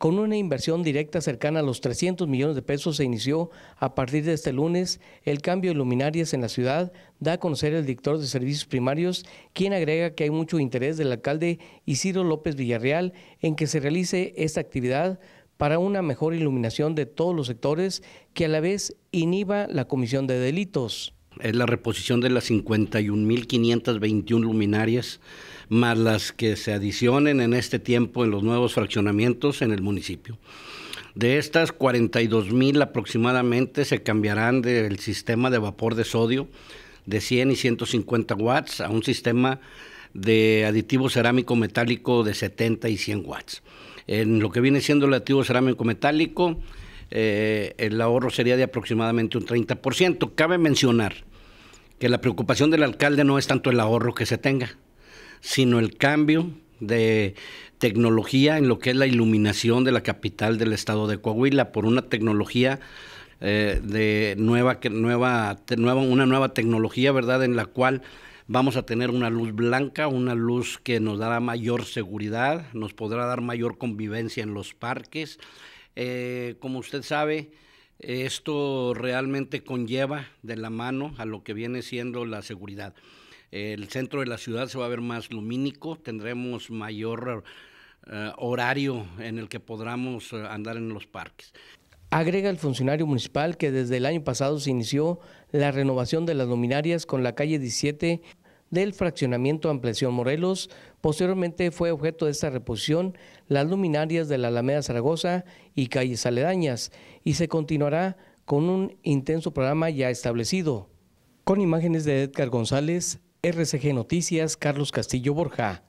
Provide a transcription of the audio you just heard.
Con una inversión directa cercana a los 300 millones de pesos se inició a partir de este lunes el cambio de luminarias en la ciudad, da a conocer el director de servicios primarios, quien agrega que hay mucho interés del alcalde Isidro López Villarreal en que se realice esta actividad para una mejor iluminación de todos los sectores que a la vez inhiba la comisión de delitos es la reposición de las 51.521 luminarias, más las que se adicionen en este tiempo en los nuevos fraccionamientos en el municipio. De estas 42.000 aproximadamente se cambiarán del sistema de vapor de sodio de 100 y 150 watts a un sistema de aditivo cerámico metálico de 70 y 100 watts. En lo que viene siendo el aditivo cerámico metálico, eh, el ahorro sería de aproximadamente un 30%. Cabe mencionar que la preocupación del alcalde no es tanto el ahorro que se tenga, sino el cambio de tecnología en lo que es la iluminación de la capital del estado de Coahuila por una tecnología eh, de nueva, nueva, una nueva tecnología, ¿verdad? En la cual vamos a tener una luz blanca, una luz que nos dará mayor seguridad, nos podrá dar mayor convivencia en los parques. Eh, como usted sabe, esto realmente conlleva de la mano a lo que viene siendo la seguridad. El centro de la ciudad se va a ver más lumínico, tendremos mayor eh, horario en el que podamos eh, andar en los parques. Agrega el funcionario municipal que desde el año pasado se inició la renovación de las luminarias con la calle 17 del fraccionamiento Ampliación Morelos. Posteriormente fue objeto de esta reposición las luminarias de la Alameda Zaragoza y calles aledañas y se continuará con un intenso programa ya establecido. Con imágenes de Edgar González, RCG Noticias, Carlos Castillo Borja.